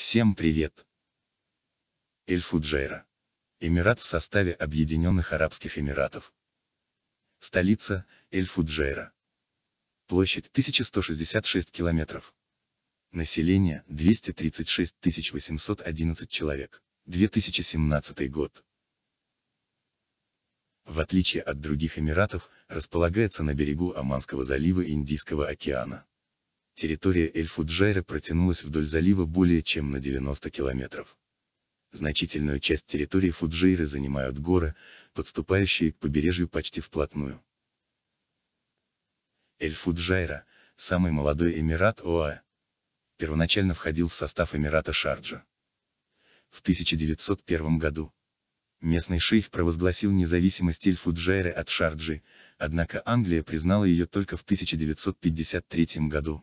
Всем привет! Эль-Фуджейра. Эмират в составе Объединенных Арабских Эмиратов. Столица – Эль-Фуджейра. Площадь 1166 километров. Население – 236 811 человек. 2017 год. В отличие от других Эмиратов, располагается на берегу Оманского залива Индийского океана. Территория Эль-Фуджайра протянулась вдоль залива более чем на 90 километров. Значительную часть территории Фуджейра занимают горы, подступающие к побережью почти вплотную. Эль-Фуджайра – самый молодой эмират ОАЭ. Первоначально входил в состав эмирата Шарджа. В 1901 году. Местный шейх провозгласил независимость Эль-Фуджайры от Шарджи, однако Англия признала ее только в 1953 году.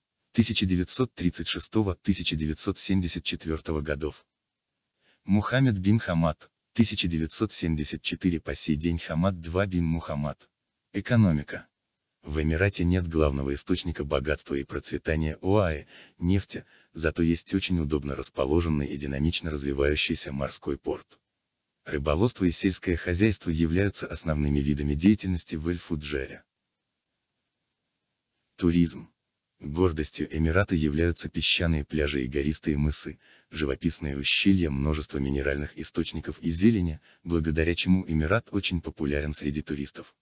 1936-1974 годов. Мухаммед бин Хамад, 1974 по сей день Хамад 2 бин Мухаммад. Экономика. В Эмирате нет главного источника богатства и процветания ОАЭ, нефти, зато есть очень удобно расположенный и динамично развивающийся морской порт. Рыболовство и сельское хозяйство являются основными видами деятельности в Эльфуджере. Туризм. Гордостью Эмирата являются песчаные пляжи и гористые мысы, живописные ущелья, множество минеральных источников и зелени, благодаря чему Эмират очень популярен среди туристов.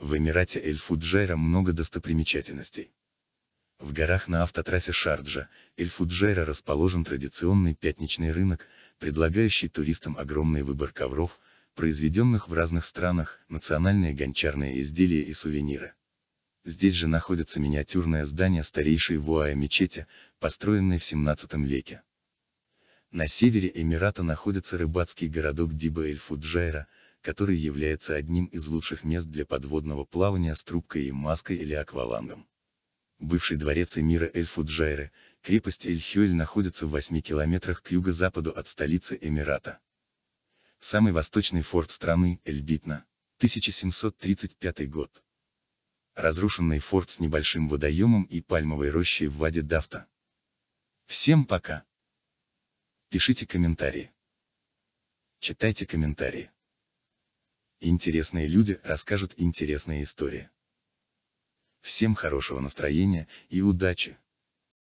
В Эмирате Эль-Фуджайра много достопримечательностей. В горах на автотрассе Шарджа, Эль-Фуджайра расположен традиционный пятничный рынок, предлагающий туристам огромный выбор ковров, произведенных в разных странах, национальные гончарные изделия и сувениры. Здесь же находится миниатюрное здание старейшей в мечети, построенной в 17 веке. На севере Эмирата находится рыбацкий городок Диба-эль-Фуджайра, который является одним из лучших мест для подводного плавания с трубкой и маской или аквалангом. Бывший дворец эмира Эль-Фуджайры, крепость Эль-Хюэль находится в 8 километрах к юго-западу от столицы Эмирата. Самый восточный форт страны, Эль-Битна, 1735 год разрушенный форт с небольшим водоемом и пальмовой рощей в Ваде Дафта. Всем пока. Пишите комментарии. Читайте комментарии. Интересные люди расскажут интересные истории. Всем хорошего настроения и удачи!